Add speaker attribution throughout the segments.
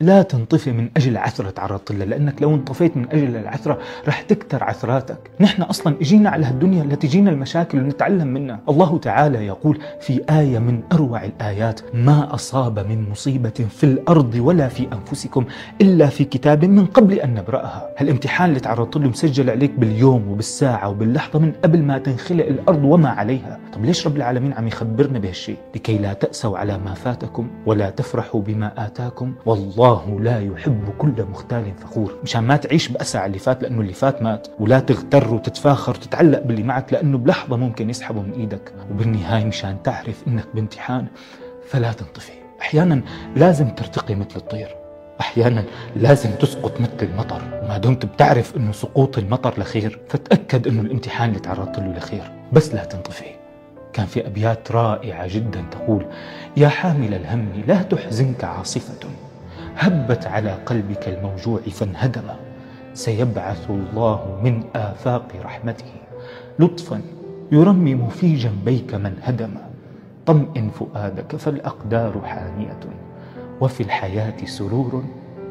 Speaker 1: لا تنطفي من أجل عثرة لها لأنك لو انطفيت من أجل العثرة رح تكتر عثراتك نحن أصلا إجينا على هالدنيا لتجينا المشاكل ونتعلم منها الله تعالى يقول في آية من أروع الآيات ما أصاب من مصيبة في الأرض ولا في أنفسكم إلا في كتاب من قبل أن نبرأها هالامتحان اللي تعرضت له مسجل عليك باليوم وبالساعة وباللحظة من قبل ما تنخلق الأرض وما عليها طب ليش رب العالمين عم يخبرنا بهالشيء لكي لا تأسوا على ما فاتكم ولا تفرحوا بما آتاكم والله الله لا يحب كل مختال فخور مشان ما تعيش بأسى على اللي فات لأنه اللي فات مات ولا تغتر وتتفاخر وتتعلق باللي معك لأنه بلحظة ممكن يسحبه من إيدك وبالنهاية مشان تعرف إنك بامتحان فلا تنطفي أحيانا لازم ترتقي مثل الطير أحيانا لازم تسقط مثل المطر ما دمت بتعرف إنه سقوط المطر لخير فتأكد إنه الامتحان اللي تعرضت له لخير بس لا تنطفي كان في أبيات رائعة جدا تقول يا حامل الهم لا تحزنك عاصفة هبت على قلبك الموجوع فانهدم سيبعث الله من آفاق رحمته لطفا يرمم في جنبيك من هدم طمئن فؤادك فالأقدار حانية وفي الحياة سرور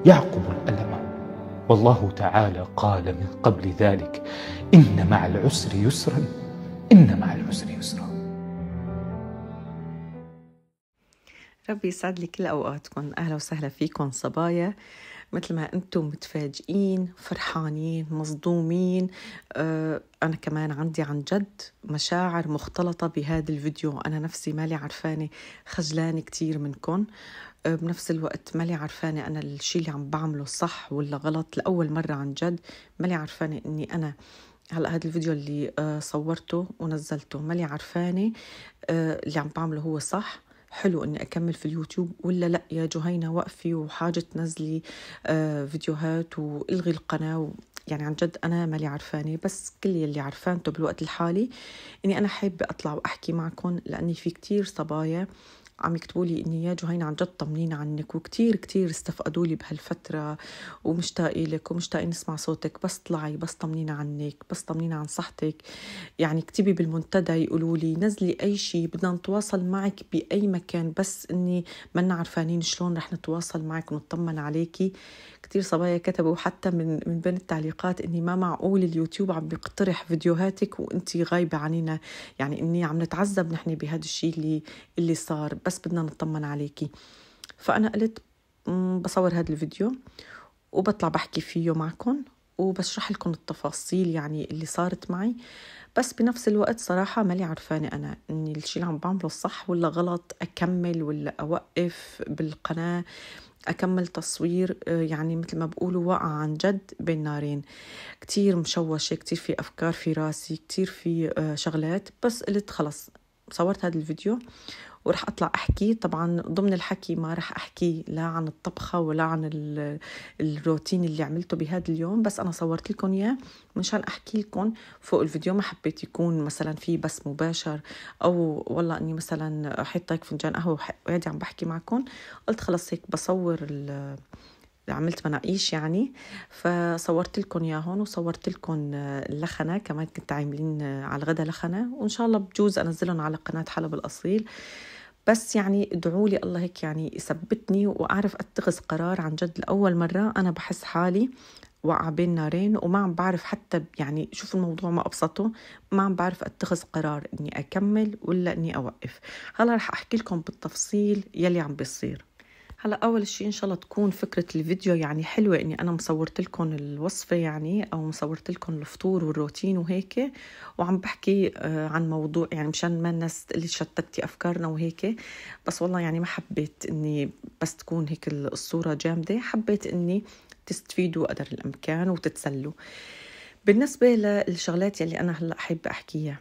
Speaker 1: يعقب الألم والله تعالى قال من قبل ذلك إن مع العسر يسرا إن مع العسر يسرا
Speaker 2: ربي يسعد لي كل اوقاتكم اهلا وسهلا فيكم صبايا مثل ما انتم متفاجئين فرحانين مصدومين آه، انا كمان عندي عن جد مشاعر مختلطه بهذا الفيديو انا نفسي مالي عرفانه خجلانه كثير منكم آه، بنفس الوقت مالي عرفانه انا الشيء اللي عم بعمله صح ولا غلط لاول مره عن جد مالي عرفانه اني انا هلا هذا الفيديو اللي آه، صورته ونزلته مالي عرفانه اللي عم بعمله هو صح حلو اني اكمل في اليوتيوب ولا لا يا جهينه وقفي وحاجه تنزلي آه، فيديوهات والغي القناه يعني عن جد انا مالي عرفانه بس كل يلي عرفانته بالوقت الحالي اني انا حابه اطلع واحكي معكم لاني في كتير صبايا عم يكتبوا لي اني يا جهينة عن جد طمنين عنك وكتير كتير استفقدوا لي بهالفترة ومشتاقة لك ومشتاقة نسمع صوتك بس طلعي بس طمنينا عنك بس طمنينا عن صحتك يعني اكتبي بالمنتدى يقولوا لي نزلي اي شيء بدنا نتواصل معك باي مكان بس اني ما عرفانين شلون رح نتواصل معك ونطمن عليكي كتير صبايا كتبوا حتى من من بين التعليقات اني ما معقول اليوتيوب عم بيقترح فيديوهاتك وانت غايبه عنينا يعني اني عم نتعذب نحن بهذا الشيء اللي اللي صار بس بدنا نطمن عليكي فانا قلت بصور هذا الفيديو وبطلع بحكي فيه معكم وبشرح لكم التفاصيل يعني اللي صارت معي بس بنفس الوقت صراحة مالي عرفانة أنا إني الشيء اللي عم بعمله صح ولا غلط أكمل ولا أوقف بالقناة أكمل تصوير آه، يعني مثل ما بقولوا واقع عن جد بين نارين كتير مشوشة كتير في أفكار في راسي كتير في آه، شغلات بس قلت خلص صورت هذا الفيديو ورح اطلع احكي طبعا ضمن الحكي ما رح احكي لا عن الطبخه ولا عن الروتين اللي عملته بهذا اليوم بس انا صورت لكم اياه مشان احكي لكم فوق الفيديو ما حبيت يكون مثلا في بس مباشر او والله اني مثلا حطيت فنجان قهوه وقاعده عم بحكي معكم قلت خلص هيك بصور عملت مناقيش يعني فصورت لكم هون وصورت لكم اللخنه آه، كمان كنت عاملين آه، على الغدا لخنه وان شاء الله بجوز انزلهم على قناه حلب الاصيل بس يعني ادعوا لي الله هيك يعني يثبتني واعرف اتخذ قرار عن جد لاول مره انا بحس حالي وقع بين نارين وما عم بعرف حتى يعني شوف الموضوع ما ابسطه ما عم بعرف اتخذ قرار اني اكمل ولا اني اوقف هلا رح احكي لكم بالتفصيل يلي عم بيصير هلا اول شيء ان شاء الله تكون فكره الفيديو يعني حلوه اني انا مصورت لكم الوصفه يعني او مصورت لكم الفطور والروتين وهيك وعم بحكي آه، عن موضوع يعني مشان ما الناس اللي شتتي افكارنا وهيك بس والله يعني ما حبيت اني بس تكون هيك الصوره جامده حبيت اني تستفيدوا قدر الامكان وتتسلوا بالنسبه للشغلات يلي انا هلا حابه احكيها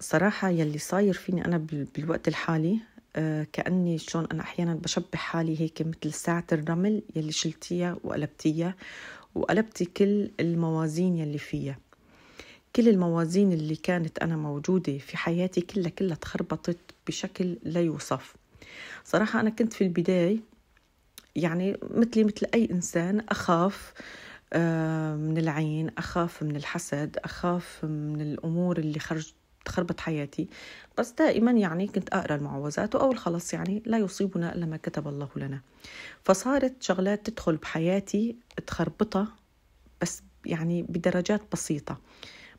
Speaker 2: صراحة يلي صاير فيني أنا بالوقت الحالي آه، كأني شلون أنا أحيانا بشبه حالي هيك مثل ساعة الرمل يلي شلتيها وقلبتيها وقلبتي كل الموازين يلي فيها كل الموازين اللي كانت أنا موجودة في حياتي كلها كلها تخربطت بشكل لا يوصف صراحة أنا كنت في البداية يعني مثلي مثل أي إنسان أخاف آه، من العين أخاف من الحسد أخاف من الأمور اللي خرجت تخربط حياتي بس دائما يعني كنت أقرأ المعوذات وأقول خلص يعني لا يصيبنا إلا ما كتب الله لنا فصارت شغلات تدخل بحياتي تخربطها بس يعني بدرجات بسيطة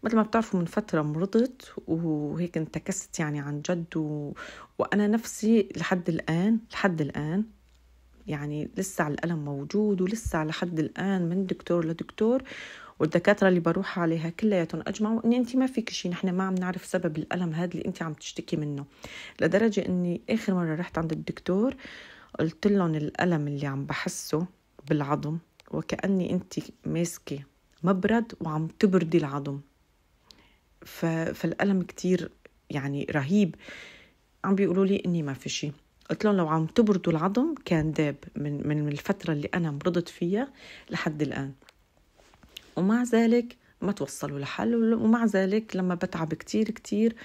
Speaker 2: مثل ما بتعرفوا من فترة مرضت وهيك انتكست يعني عن جد و... وأنا نفسي لحد الآن لحد الآن يعني لسه على الألم موجود ولسه لحد الآن من دكتور لدكتور والدكاتره اللي بروح عليها كلياتهم اجمعوا ان انت ما فيك شيء نحن ما عم نعرف سبب الالم هذا اللي انت عم تشتكي منه لدرجه اني اخر مره رحت عند الدكتور قلت لهم الالم اللي عم بحسه بالعظم وكاني انت ماسكه مبرد وعم تبردي العظم ف... فالالم كتير يعني رهيب عم بيقولوا لي اني ما في شيء قلت لهم لو عم تبردوا العظم كان داب من من الفتره اللي انا مرضت فيها لحد الان ومع ذلك ما توصلوا لحل ومع ذلك لما بتعب كتير كتير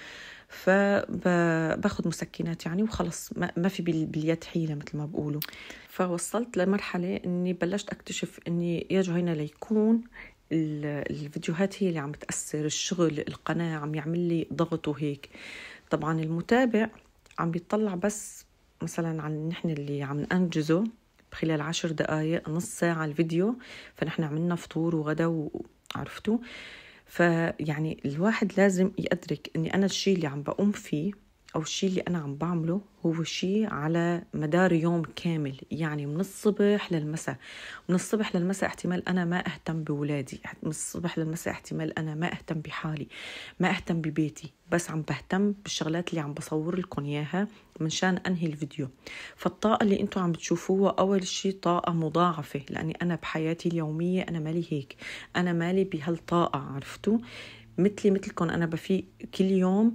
Speaker 2: فباخذ مسكنات يعني وخلص ما في باليد حيلة مثل ما بقولوا فوصلت لمرحلة أني بلشت أكتشف أني يا جهينة ليكون الفيديوهات هي اللي عم بتأثر الشغل القناة عم يعمل لي ضغط وهيك طبعا المتابع عم بيطلع بس مثلا عن نحن اللي عم ننجزه خلال عشر دقايق نص ساعة الفيديو فنحن عملنا فطور وغدا وعرفتوا فيعني الواحد لازم يدرك اني انا الشيء اللي عم بقوم فيه أو الشيء اللي أنا عم بعمله هو شيء على مدار يوم كامل يعني من الصبح للمساء من الصبح للمساء احتمال أنا ما أهتم بولادي من الصبح للمساء احتمال أنا ما أهتم بحالي ما أهتم ببيتي بس عم بهتم بالشغلات اللي عم بصور لكم إياها منشان أنهي الفيديو فالطاقة اللي أنتم عم تشوفوها أول شيء طاقة مضاعفة لأني أنا بحياتي اليومية أنا مالي هيك أنا مالي بهالطاقة عرفتوا مثلي مثلكم انا بفيق كل يوم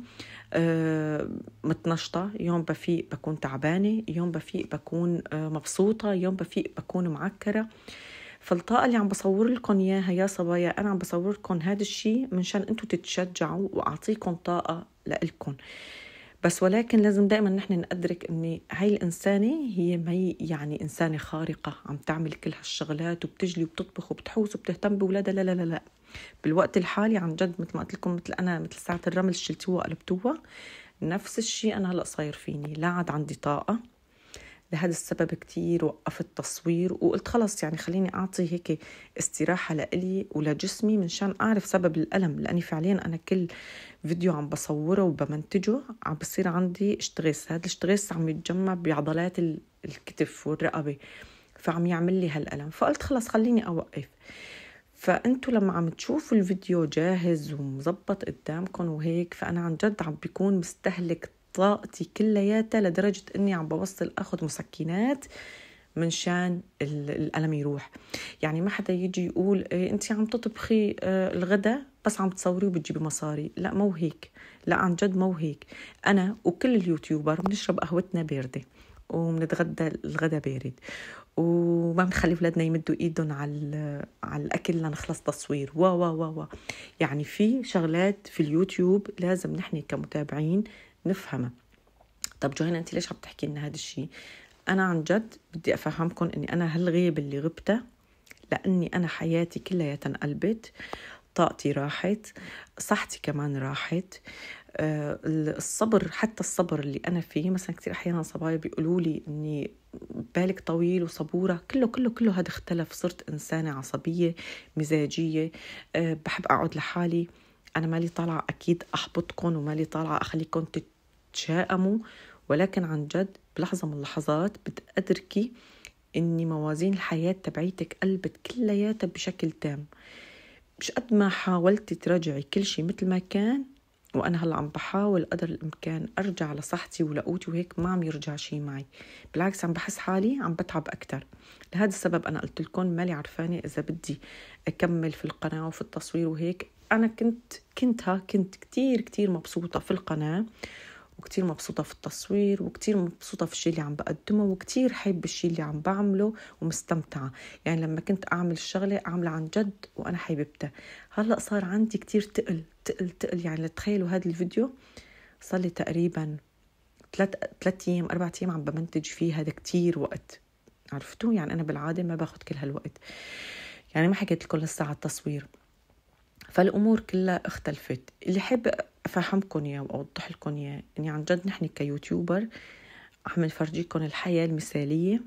Speaker 2: آه متنشطة يوم بفيق بكون تعبانة يوم بفيق بكون آه مبسوطة يوم بفيق بكون معكرة فالطاقة اللي عم بصور لكم إياها يا صبايا أنا عم بصور لكم هذا الشيء منشان أنتم تتشجعوا وأعطيكم طاقة لإلكم بس ولكن لازم دائما نحن ندرك ان هاي الانسانه هي ما يعني انسانه خارقه عم تعمل كل هالشغلات وبتجلي وبتطبخ وبتحوس وبتهتم باولادها لا لا لا لا بالوقت الحالي عن جد مثل ما قلت لكم مثل انا مثل ساعه الرمل شلتوها قلبتوها نفس الشيء انا هلا صاير فيني لا عاد عندي طاقه لهذا السبب كتير وقفت تصوير وقلت خلص يعني خليني أعطي هيك استراحة لإلي ولجسمي منشان أعرف سبب الألم لأني فعليا أنا كل فيديو عم بصوره وبمنتجه عم بصير عندي اشتغيس هذا الاشتغيس عم يتجمع بعضلات الكتف والرقبة فعم يعمل لي هالألم فقلت خلص خليني أوقف فانتوا لما عم تشوفوا الفيديو جاهز ومظبط قدامكم وهيك فانا عن جد عم بكون مستهلك طاقتي كلياتها لدرجه اني عم بوصل اخذ مسكنات من شان الألم يروح يعني ما حدا يجي يقول إيه أنت عم تطبخي آه الغداء بس عم تصوري وبتجيبي مصاري لا مو هيك لا عن جد مو هيك أنا وكل اليوتيوبر بنشرب قهوتنا باردة وبنتغدى الغدا بارد وما بنخلي ولادنا يمدوا ايدهم على على الاكل لنخلص تصوير و و و يعني في شغلات في اليوتيوب لازم نحن كمتابعين نفهمها طب جوهينا انت ليش عم تحكي لنا هذا الشيء انا عن جد بدي افهمكم اني انا هالغيب اللي غبته لاني انا حياتي كلها انقلبت طاقتي راحت صحتي كمان راحت آه، الصبر حتى الصبر اللي انا فيه مثلا كثير احيانا صبايا بيقولوا لي اني بالك طويل وصبوره كله كله كله هذا اختلف صرت انسانه عصبيه مزاجيه آه، بحب اقعد لحالي انا مالي طالعه اكيد احبطكم ومالي طالعه اخليكم تتشائموا ولكن عن جد بلحظه من اللحظات بتأدركي اني موازين الحياه تبعيتك قلبت كلياتها بشكل تام مش قد ما حاولتي تراجعي كل شيء مثل ما كان وانا هلا عم بحاول قدر الامكان ارجع لصحتي ولقوتي وهيك ما عم يرجع شيء معي بالعكس عم بحس حالي عم بتعب اكثر لهذا السبب انا قلت لكم مالي عرفانه اذا بدي اكمل في القناه وفي التصوير وهيك انا كنت كنتها كنت كتير كتير مبسوطه في القناه وكتير مبسوطه في التصوير وكتير مبسوطه في الشيء اللي عم بقدمه وكتير حابه الشيء اللي عم بعمله ومستمتعه يعني لما كنت اعمل الشغله اعملها عن جد وانا حبيبتها هلا صار عندي كتير تقل تقل تقل يعني تخيلوا هذا الفيديو صار لي تقريبا ثلاث ثلاث ايام اربع ايام عم بمنتج فيه هذا كتير وقت عرفتوا يعني انا بالعاده ما باخذ كل هالوقت يعني ما حكيت لكم لسه على التصوير فالامور كلها اختلفت اللي حب افهمكم اياه واوضح لكم اياه اني عن جد نحن كيوتيوبر عم نفرجيكم الحياه المثاليه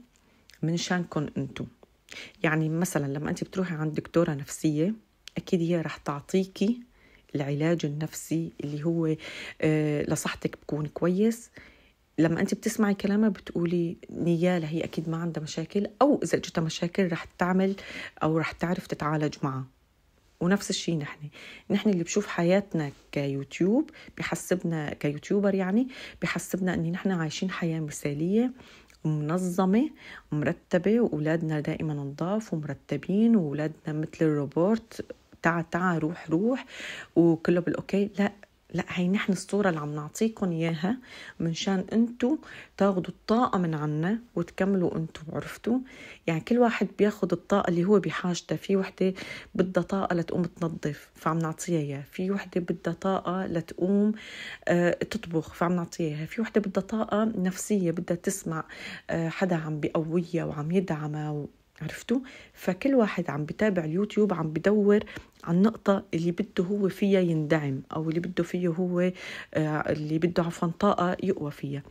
Speaker 2: من شانكم انتم يعني مثلا لما انت بتروحي عند دكتوره نفسيه اكيد هي رح تعطيكي العلاج النفسي اللي هو آه، لصحتك بكون كويس لما انت بتسمعي كلامها بتقولي نيالة هي اكيد ما عندها مشاكل او اذا اجتها مشاكل رح تعمل او رح تعرف تتعالج معها ونفس الشيء نحن نحن اللي بشوف حياتنا كيوتيوب بحسبنا كيوتيوبر يعني بحسبنا ان نحن عايشين حياه مثاليه منظمة مرتبة وأولادنا دائما نضاف ومرتبين وأولادنا مثل الروبوت تعا تعا روح روح وكله بالأوكي لا لا هي نحن الصورة اللي عم نعطيكم إياها منشان أنتو تاخدوا الطاقة من عنا وتكملوا أنتو عرفتوا يعني كل واحد بياخد الطاقة اللي هو بحاجته في وحدة بدها طاقة لتقوم تنظف فعم نعطيها إياها في وحدة بدها طاقة لتقوم آه، تطبخ فعم نعطيها إياها في وحدة بدها طاقة نفسية بدها تسمع آه، حدا عم بقويها وعم يدعمها عرفتوا فكل واحد عم بتابع اليوتيوب عم بدور على النقطة اللي بده هو فيها يندعم أو اللي بده فيه هو آه، اللي بده عفوا طاقة يقوى فيها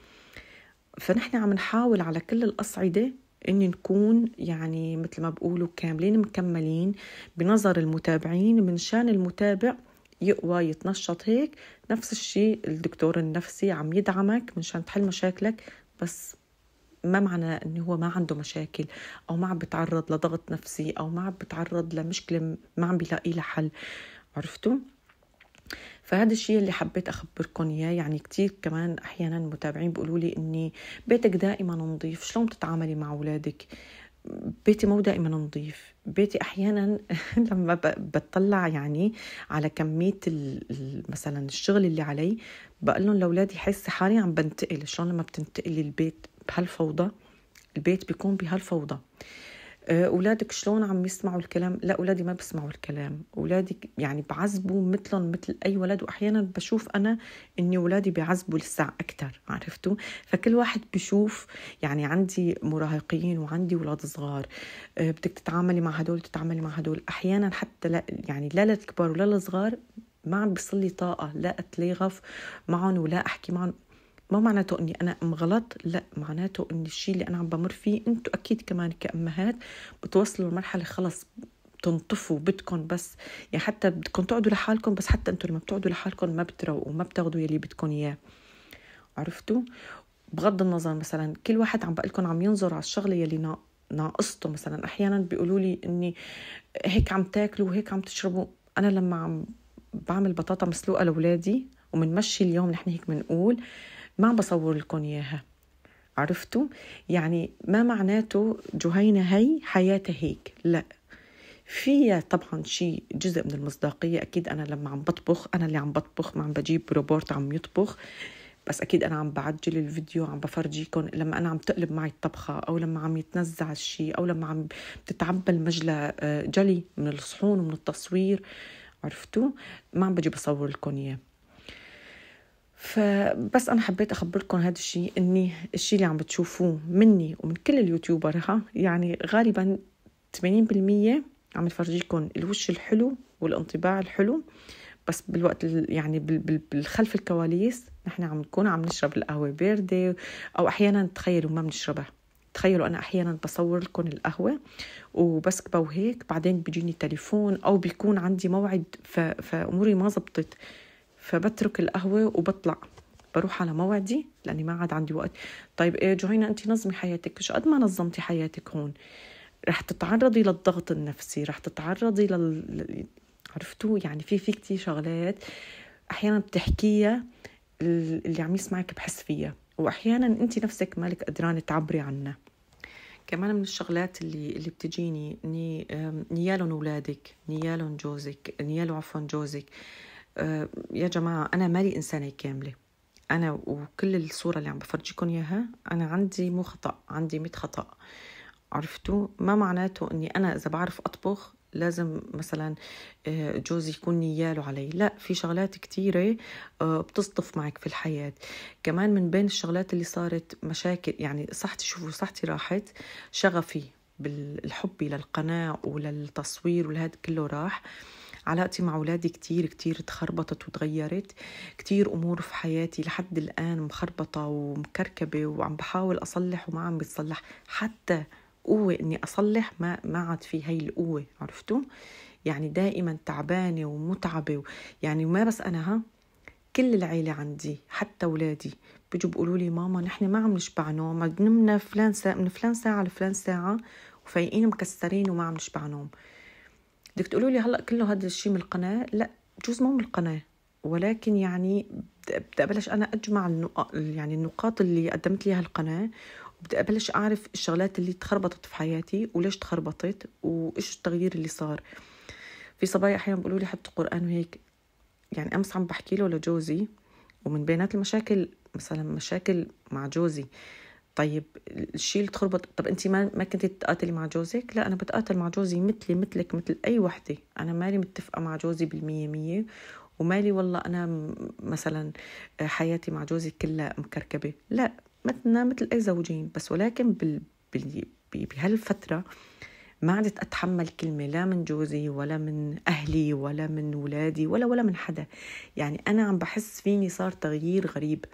Speaker 2: فنحن عم نحاول على كل الأصعدة إن نكون يعني مثل ما بقولوا كاملين مكملين بنظر المتابعين من شان المتابع يقوى يتنشط هيك نفس الشيء الدكتور النفسي عم يدعمك من شان تحل مشاكلك بس ما معنى انه هو ما عنده مشاكل او ما عم بتعرض لضغط نفسي او ما عم بتعرض لمشكله ما عم بيلاقي لها حل عرفتوا فهذا الشيء اللي حبيت اخبركم اياه يعني كثير كمان احيانا متابعين بيقولوا لي اني بيتك دائما نظيف شلون بتتعاملي مع اولادك بيتي مو دائما نظيف بيتي احيانا لما بتطلع يعني على كميه مثلا الشغل اللي علي بقول لهم لاولادي حس حالي عم بنتقل شلون لما بتنتقلي البيت بهالفوضى البيت بيكون بهالفوضى آه، اولادك شلون عم يسمعوا الكلام لا اولادي ما بيسمعوا الكلام اولادي يعني بعذبوا مثلهم مثل اي ولد واحيانا بشوف انا اني اولادي بعذبوا لسه اكثر عرفتوا فكل واحد بشوف يعني عندي مراهقين وعندي اولاد صغار آه، بدك تتعاملي مع هدول تتعاملي مع هدول احيانا حتى لا يعني لا للكبار ولا للصغار ما عم بيصل لي طاقه لا اتلاغف معهم ولا احكي معهم ما معناته اني انا ام غلط لا معناته ان الشيء اللي انا عم بمر فيه انتم اكيد كمان كامهات بتوصلوا لمرحله خلص تنطفوا بدكم بس يعني حتى بدكم تقعدوا لحالكم بس حتى انتم لما بتقعدوا لحالكم ما بتروقوا ما بتاخذوا يلي بدكم اياه عرفتوا بغض النظر مثلا كل واحد عم لكم عم ينظر على الشغله يلي ناقصته مثلا احيانا بيقولوا لي اني هيك عم تاكلوا وهيك عم تشربوا انا لما عم بعمل بطاطا مسلوقه لاولادي ومنمشي اليوم نحن هيك بنقول ما عم بصور لكم اياها عرفتوا يعني ما معناته جهينة هي حياتها هيك لا فيها طبعا شيء جزء من المصداقية أكيد أنا لما عم بطبخ أنا اللي عم بطبخ ما عم بجيب روبورت عم يطبخ بس أكيد أنا عم بعجل الفيديو عم بفرجيكم لما أنا عم تقلب معي الطبخة أو لما عم يتنزع الشيء أو لما عم بتتعبى المجلة جلي من الصحون ومن التصوير عرفتوا ما عم بجي بصور لكم إياه فبس انا حبيت اخبركم هذا الشيء اني الشيء اللي عم بتشوفوه مني ومن كل اليوتيوبر ها يعني غالبا 80% عم نفرجيكم الوش الحلو والانطباع الحلو بس بالوقت يعني بالخلف الكواليس نحن عم نكون عم نشرب القهوه بارده او احيانا تخيلوا ما بنشربها تخيلوا انا احيانا بصور لكم القهوه وبسكبه وهيك بعدين بيجيني تليفون او بيكون عندي موعد فاموري ما زبطت فبترك القهوة وبطلع بروح على موعدي لاني ما عاد عندي وقت طيب ايه جوهينا انت نظمي حياتك شو قد ما نظمتي حياتك هون رح تتعرضي للضغط النفسي رح تتعرضي لل عرفتوا يعني في في كتير شغلات احيانا بتحكيها اللي عم يسمعك بحس فيها واحيانا انت نفسك مالك قدرانه تعبري عنها كمان من الشغلات اللي اللي بتجيني نيالهم اولادك نيالهم جوزك نيالهم عفوا جوزك آه، يا جماعة أنا مالي إنسانة كاملة أنا وكل الصورة اللي عم بفرجيكم إياها أنا عندي مو خطأ عندي مية خطأ عرفتوا ما معناته أني أنا إذا بعرف أطبخ لازم مثلا آه، جوزي يكون نياله علي لا في شغلات كتيرة آه، بتصطف معك في الحياة كمان من بين الشغلات اللي صارت مشاكل يعني صحتي شوفوا صحتي راحت شغفي بالحب للقناة وللتصوير ولهذا كله راح علاقتي مع أولادي كتير كتير تخربطت وتغيرت كتير أمور في حياتي لحد الآن مخربطة ومكركبة وعم بحاول أصلح وما عم بتصلح حتى قوة إني أصلح ما ما عاد في هي القوة عرفتوا؟ يعني دائما تعبانة ومتعبة و... يعني وما بس أنا ها كل العيلة عندي حتى أولادي بيجوا بيقولوا لي ماما نحن ما عم نشبع نوم نمنا فلان ساعة من فلان ساعة لفلان ساعة وفايقين مكسرين وما عم نشبع نوم بدك تقولوا لي هلا كله هذا الشيء من القناه لا بجوز مو من القناه ولكن يعني بدي ابلش انا اجمع يعني النقاط اللي قدمت لي القناه وبدي ابلش اعرف الشغلات اللي تخربطت في حياتي وليش تخربطت وايش التغيير اللي صار في صبايا احيانا بيقولوا لي حط قران وهيك يعني امس عم بحكي له لجوزي ومن بينات المشاكل مثلا مشاكل مع جوزي طيب الشيء اللي تخربط طب انت ما ما كنتي تتقاتلي مع جوزك لا انا بتقاتل مع جوزي مثلي مثلك مثل اي وحده انا مالي متفقه مع جوزي بالمية مية ومالي والله انا مثلا آه، حياتي مع جوزي كلها مكركبه لا مثلنا مثل اي زوجين بس ولكن بال... بال... بهالفتره ما عدت اتحمل كلمه لا من جوزي ولا من اهلي ولا من ولادي ولا ولا من حدا يعني انا عم بحس فيني صار تغيير غريب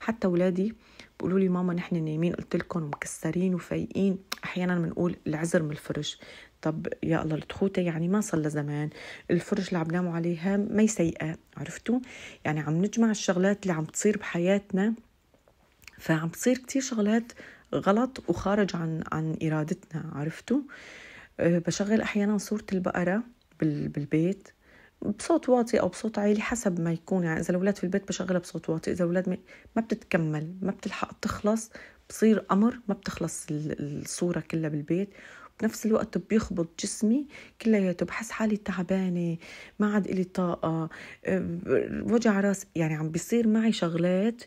Speaker 2: حتى ولادي آه بيقولوا لي ماما نحن نايمين قلت لكم مكسرين وفايقين احيانا بنقول العذر من الفرش طب يا الله التخوته يعني ما صار زمان الفرش اللي عم ناموا عليها ما سيئه عرفتوا يعني عم نجمع الشغلات اللي عم تصير بحياتنا فعم تصير كتير شغلات غلط وخارج عن عن ارادتنا عرفتوا أه، بشغل احيانا صوره البقره بالبيت بصوت واطي او بصوت عالي حسب ما يكون يعني اذا الاولاد في البيت بشغلها بصوت واطي اذا الاولاد ما بتتكمل ما بتلحق تخلص بصير امر ما بتخلص الصوره كلها بالبيت بنفس الوقت بيخبط جسمي كلياته بحس حالي تعبانه ما عاد إلي طاقه آه، وجع راس يعني عم بيصير معي شغلات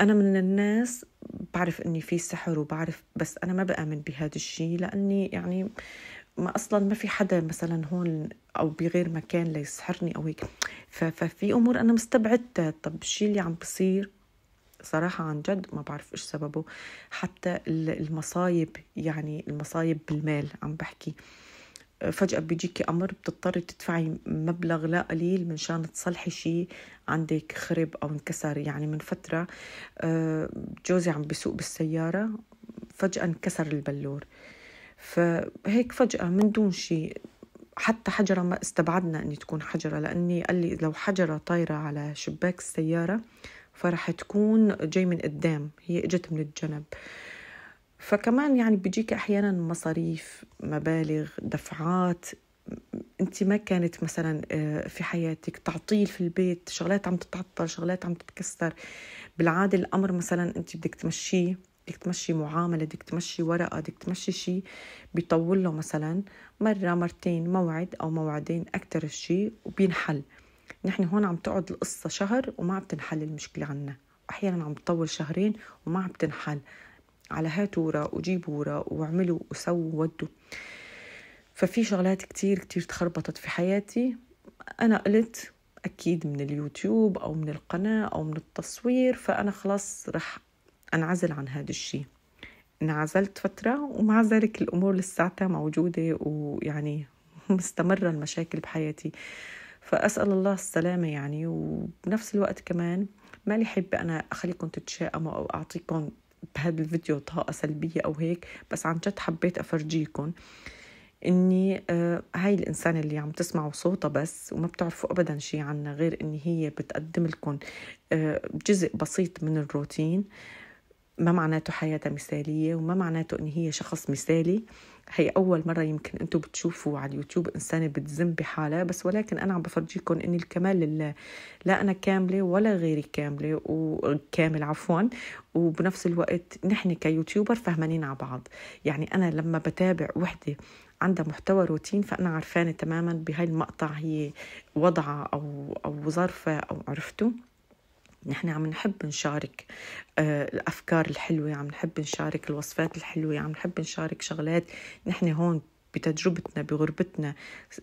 Speaker 2: انا من الناس بعرف اني في سحر وبعرف بس انا ما بامن بهذا الشيء لاني يعني ما اصلا ما في حدا مثلا هون او بغير مكان ليسحرني او هيك ففي امور انا مستبعدتها طب الشيء اللي عم بصير صراحة عن جد ما بعرف إيش سببه حتى المصايب يعني المصايب بالمال عم بحكي فجأة بيجيكي أمر بتضطري تدفعي مبلغ لا قليل منشان تصلحي شيء عندك خرب أو انكسر يعني من فترة آه، جوزي عم بيسوق بالسيارة فجأة انكسر البلور فهيك فجأة من دون شيء حتى حجرة ما استبعدنا أن تكون حجرة لأني قال لي لو حجرة طايرة على شباك السيارة فرح تكون جاي من قدام هي اجت من الجنب فكمان يعني بيجيك أحيانا مصاريف مبالغ دفعات انت ما كانت مثلا آه، في حياتك تعطيل في البيت شغلات عم تتعطل شغلات عم تتكسر بالعاده الامر مثلا انت بدك تمشيه بدك تمشي معامله بدك تمشي ورقه بدك تمشي شيء بيطول له مثلا مره مرتين موعد او موعدين اكثر الشيء وبينحل نحن هون عم تقعد القصه شهر وما عم تنحل المشكله عنا واحيانا عم تطول شهرين وما عم تنحل على هات ورا وجيبوا ورا واعملوا وسووا ودوا ففي شغلات كتير كتير تخربطت في حياتي أنا قلت أكيد من اليوتيوب أو من القناة أو من التصوير فأنا خلاص رح أنعزل عن هذا الشيء انعزلت فترة ومع ذلك الأمور لساتها موجودة ويعني مستمرة المشاكل بحياتي فأسأل الله السلامة يعني وبنفس الوقت كمان مالي حابة أنا أخليكم تتشائموا أو أعطيكم بهذا الفيديو طاقة سلبية أو هيك بس عن جد حبيت أفرجيكم اني آه، هاي الانسانة اللي عم تسمعوا صوتها بس وما بتعرفوا ابدا شيء عنها غير ان هي بتقدم لكم آه، جزء بسيط من الروتين ما معناته حياتها مثالية وما معناته إن هي شخص مثالي هي أول مرة يمكن أنتم بتشوفوا على اليوتيوب إنسانة بتزم بحالها بس ولكن أنا عم بفرجيكم إن الكمال لله لا أنا كاملة ولا غيري كاملة وكامل عفوا وبنفس الوقت نحن كيوتيوبر فهمانين على بعض يعني أنا لما بتابع وحدة عندها محتوى روتين فأنا عرفانة تماما بهاي المقطع هي وضعها أو أو ظرفها أو عرفته نحن عم نحب نشارك آه، الافكار الحلوه عم نحب نشارك الوصفات الحلوه عم نحب نشارك شغلات نحن هون بتجربتنا بغربتنا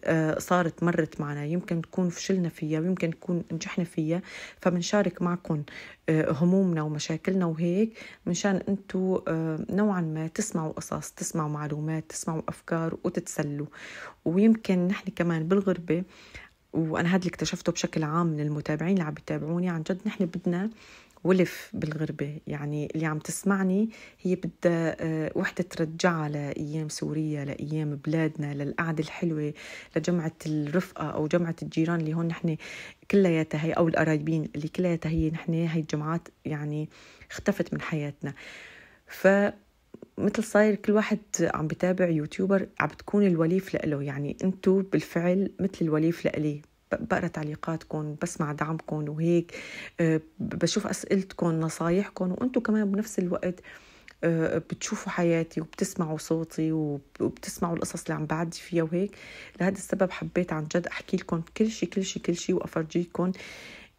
Speaker 2: آه، صارت مرت معنا يمكن تكون فشلنا فيها ويمكن تكون نجحنا فيها فبنشارك معكم آه، همومنا ومشاكلنا وهيك منشان انتو نوعا ما تسمعوا قصص تسمعوا معلومات تسمعوا افكار وتتسلوا ويمكن نحن كمان بالغربه وانا هذا اللي اكتشفته بشكل عام من المتابعين اللي عم بيتابعوني عن جد نحن بدنا ولف بالغربة يعني اللي عم تسمعني هي بدها آه، وحدة ترجعها لأيام سوريا لأيام بلادنا للقعدة الحلوة لجمعة الرفقة أو جمعة الجيران اللي هون نحن كلياتها هي أو القرايبين اللي كلياتها هي نحن هي الجمعات يعني اختفت من حياتنا ف مثل صاير كل واحد عم بتابع يوتيوبر عم بتكون الوليف لإله يعني انتو بالفعل مثل الوليف لإلي بقرا تعليقاتكم بسمع دعمكم وهيك آه، بشوف اسئلتكم نصايحكم وانتم كمان بنفس الوقت آه، بتشوفوا حياتي وبتسمعوا صوتي وبتسمعوا القصص اللي عم بعدي فيها وهيك لهذا السبب حبيت عن جد احكي لكم كل شيء كل شيء كل شيء وافرجيكم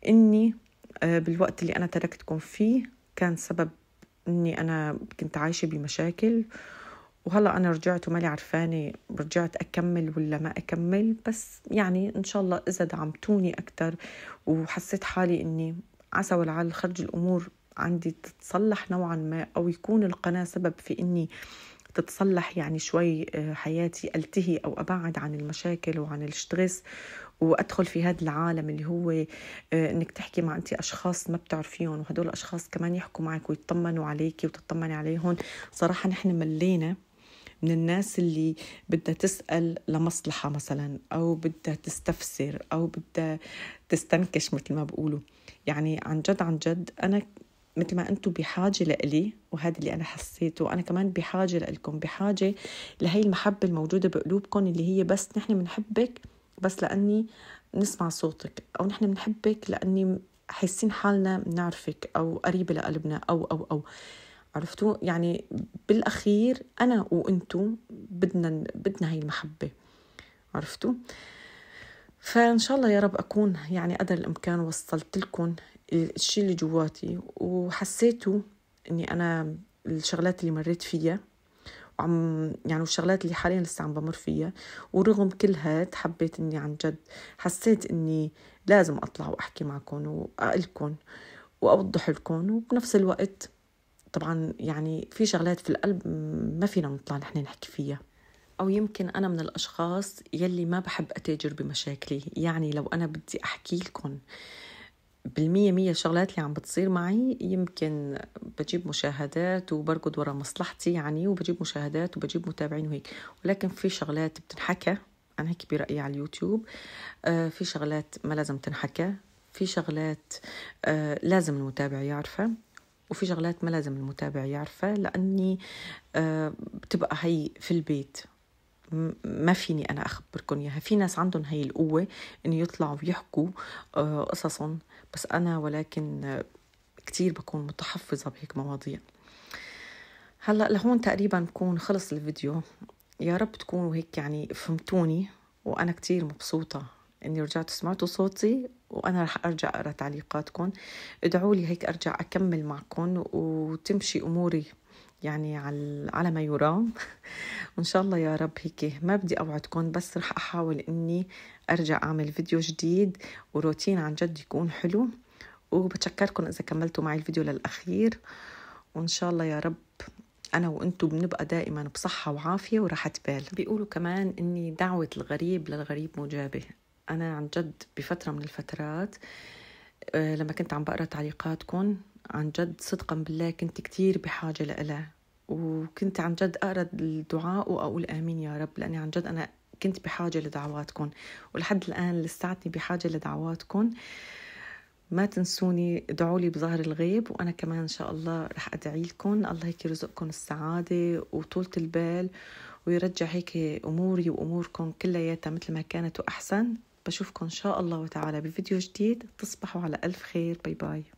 Speaker 2: اني آه، بالوقت اللي انا تركتكم فيه كان سبب اني انا كنت عايشه بمشاكل وهلا انا رجعت ومالي عرفانه رجعت اكمل ولا ما اكمل بس يعني ان شاء الله اذا دعمتوني اكثر وحسيت حالي اني عسى والعال خرج الامور عندي تتصلح نوعا ما او يكون القناه سبب في اني تتصلح يعني شوي آه، حياتي التهي او ابعد عن المشاكل وعن الستريس وادخل في هذا العالم اللي هو آه، انك تحكي مع انت اشخاص ما بتعرفيهم وهدول الاشخاص كمان يحكوا معك ويطمنوا عليكي وتطمني عليهم صراحه نحن ملينا من الناس اللي بدها تسأل لمصلحة مثلا أو بدها تستفسر أو بدها تستنكش مثل ما بقولوا يعني عن جد عن جد أنا مثل ما أنتم بحاجة لإلي وهذا اللي أنا حسيته أنا كمان بحاجة لكم بحاجة لهي المحبة الموجودة بقلوبكم اللي هي بس نحن بنحبك بس لأني نسمع صوتك أو نحن بنحبك لأني حاسين حالنا بنعرفك أو قريبة لقلبنا أو أو أو عرفتوا يعني بالأخير أنا وأنتو بدنا بدنا هي المحبة عرفتوا فإن شاء الله يا رب أكون يعني قدر الإمكان وصلت لكم الشيء اللي جواتي وحسيتوا أني أنا الشغلات اللي مريت فيها عم يعني والشغلات اللي حاليا لسه عم بمر فيها ورغم كل هاد حبيت اني عن جد حسيت اني لازم اطلع واحكي معكم واقلكم واوضح لكم وبنفس الوقت طبعا يعني في شغلات في القلب ما فينا نطلع نحن نحكي فيها أو يمكن أنا من الأشخاص يلي ما بحب أتاجر بمشاكلي يعني لو أنا بدي أحكي لكم بالمية مية الشغلات اللي عم بتصير معي يمكن بجيب مشاهدات وبركض ورا مصلحتي يعني وبجيب مشاهدات وبجيب متابعين وهيك ولكن في شغلات بتنحكى أنا هيك برأيي على اليوتيوب آه في شغلات ما لازم تنحكى في شغلات آه لازم المتابع يعرفها وفي شغلات ما لازم المتابع يعرفها لأني آه بتبقى هي في البيت ما فيني انا اخبركم اياها في ناس عندهم هاي القوه انه يطلعوا ويحكوا آه، قصصهم بس أنا ولكن كتير بكون متحفظة بهيك مواضيع هلا لهون تقريبا بكون خلص الفيديو يا رب تكونوا هيك يعني فهمتوني وأنا كتير مبسوطة إني رجعت سمعتوا صوتي وأنا رح أرجع أقرأ تعليقاتكم ادعوا لي هيك أرجع أكمل معكم وتمشي أموري يعني على على ما يرام وان شاء الله يا رب هيك ما بدي اوعدكم بس رح احاول اني ارجع اعمل فيديو جديد وروتين عن جد يكون حلو وبتشكركم اذا كملتوا معي الفيديو للاخير وان شاء الله يا رب انا وانتو بنبقى دائما بصحه وعافيه وراحه بال بيقولوا كمان اني دعوه الغريب للغريب مجابه انا عن جد بفتره من الفترات آه، لما كنت عم بقرا تعليقاتكم عن جد صدقا بالله كنت كتير بحاجه لإلها وكنت عن جد اقرا الدعاء واقول امين يا رب لاني عن جد انا كنت بحاجة لدعواتكم ولحد الآن لساتني بحاجة لدعواتكم ما تنسوني ادعوا لي بظهر الغيب وانا كمان ان شاء الله رح ادعي لكم الله هيك يرزقكم السعاده وطولة البال ويرجع هيك اموري واموركم كلياتها مثل ما كانت واحسن بشوفكم ان شاء الله وتعالى بفيديو جديد
Speaker 1: تصبحوا على الف خير باي باي